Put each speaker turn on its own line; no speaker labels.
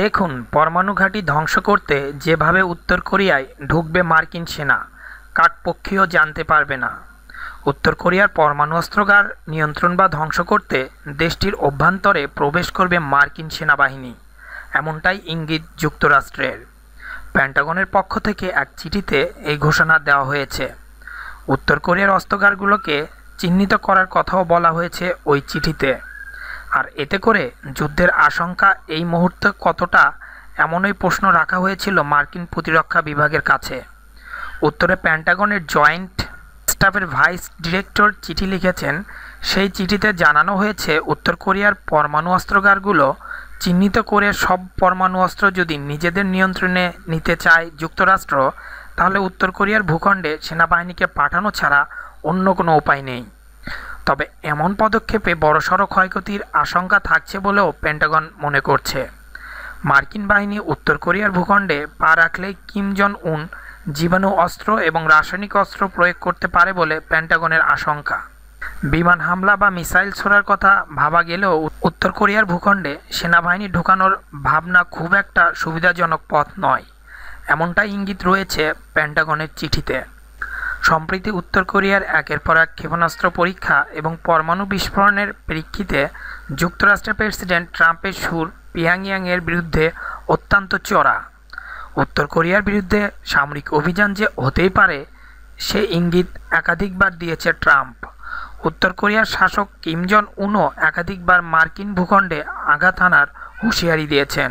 দেখুন পরমাণু ঘাঁটি ধ্বংস করতে যেভাবে উত্তর কোরিয়ায় ঢুকবে মার্কিন সেনা কাকপক্ষীয় জানতে পারবে না উত্তর কোরিয়ার পরমাণু অস্ত্রগার নিয়ন্ত্রণ বা ধ্বংস করতে দেশটির অভ্যন্তরে প্রবেশ করবে মার্কিন সেনাবাহিনী এমনটাই ইঙ্গিত যুক্তরাষ্ট্রের প্যান্টাগনের পক্ষ থেকে এক চিঠিতে এই ঘোষণা দেওয়া হয়েছে উত্তর কোরিয়ার অস্ত্রগারগুলোকে চিহ্নিত করার কথাও বলা হয়েছে ওই চিঠিতে আর এতে করে যুদ্ধের আশঙ্কা এই মুহূর্তে কতটা এমনই প্রশ্ন রাখা হয়েছিল মার্কিন প্রতিরক্ষা বিভাগের কাছে উত্তরে প্যান্টাগনের জয়েন্ট স্টাফের ভাইস ডিরেক্টর চিঠি লিখেছেন সেই চিঠিতে জানানো হয়েছে উত্তর কোরিয়ার পরমাণু অস্ত্রগারগুলো চিহ্নিত করে সব পরমাণু অস্ত্র যদি নিজেদের নিয়ন্ত্রণে নিতে চায় যুক্তরাষ্ট্র তাহলে উত্তর কোরিয়ার ভূখণ্ডে সেনাবাহিনীকে পাঠানো ছাড়া অন্য কোনো উপায় নেই তবে এমন পদক্ষেপে বড়সড় ক্ষয়ক্ষতির আশঙ্কা থাকছে বলেও পেন্টাগন মনে করছে মার্কিন বাহিনী উত্তর কোরিয়ার ভূখণ্ডে পা রাখলে কিম জন উন জীবাণু অস্ত্র এবং রাসায়নিক অস্ত্র প্রয়োগ করতে পারে বলে পেন্টাগনের আশঙ্কা বিমান হামলা বা মিসাইল ছোড়ার কথা ভাবা গেলেও উত্তর কোরিয়ার ভূখণ্ডে সেনাবাহিনী ঢুকানোর ভাবনা খুব একটা সুবিধাজনক পথ নয় এমনটাই ইঙ্গিত রয়েছে পেন্টাগনের চিঠিতে সম্প্রতি উত্তর কোরিয়ার একের পর এক ক্ষেপণাস্ত্র পরীক্ষা এবং পরমাণু বিস্ফোরণের প্রেক্ষিতে যুক্তরাষ্ট্রের প্রেসিডেন্ট ট্রাম্পের সুর পিয়াংয়াংয়ের বিরুদ্ধে অত্যন্ত চড়া উত্তর কোরিয়ার বিরুদ্ধে সামরিক অভিযান যে হতেই পারে সে ইঙ্গিত একাধিকবার দিয়েছে ট্রাম্প উত্তর কোরিয়ার শাসক কিমজন জন উনও একাধিকবার মার্কিন ভূখণ্ডে আঘাত হানার হুঁশিয়ারি দিয়েছেন